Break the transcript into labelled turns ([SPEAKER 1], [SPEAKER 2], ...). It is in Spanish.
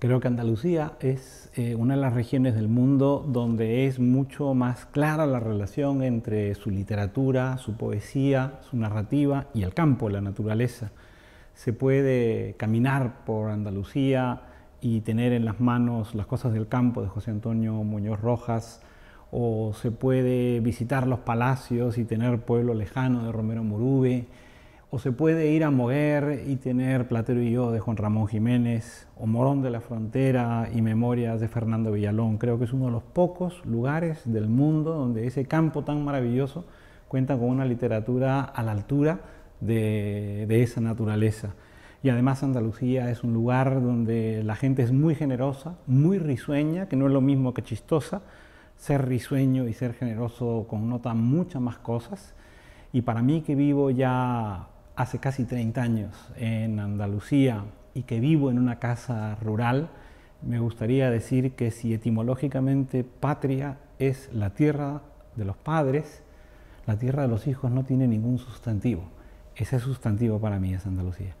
[SPEAKER 1] Creo que Andalucía es eh, una de las regiones del mundo donde es mucho más clara la relación entre su literatura, su poesía, su narrativa y el campo, la naturaleza. Se puede caminar por Andalucía y tener en las manos las cosas del campo de José Antonio Muñoz Rojas, o se puede visitar los palacios y tener pueblo lejano de Romero Morube o se puede ir a Moguer y tener Platero y yo de Juan Ramón Jiménez, o Morón de la Frontera y Memorias de Fernando Villalón. Creo que es uno de los pocos lugares del mundo donde ese campo tan maravilloso cuenta con una literatura a la altura de, esa naturaleza. Y además Andalucía es un lugar donde la gente es muy generosa, muy risueña, que no es lo mismo que chistosa. Ser risueño y ser generoso connota muchas más cosas. Y para mí que vivo ya hace casi 30 años en Andalucía y que vivo en una casa rural, me gustaría decir que si etimológicamente patria es la tierra de los padres, la tierra de los hijos no tiene ningún sustantivo. Ese sustantivo para mí es Andalucía.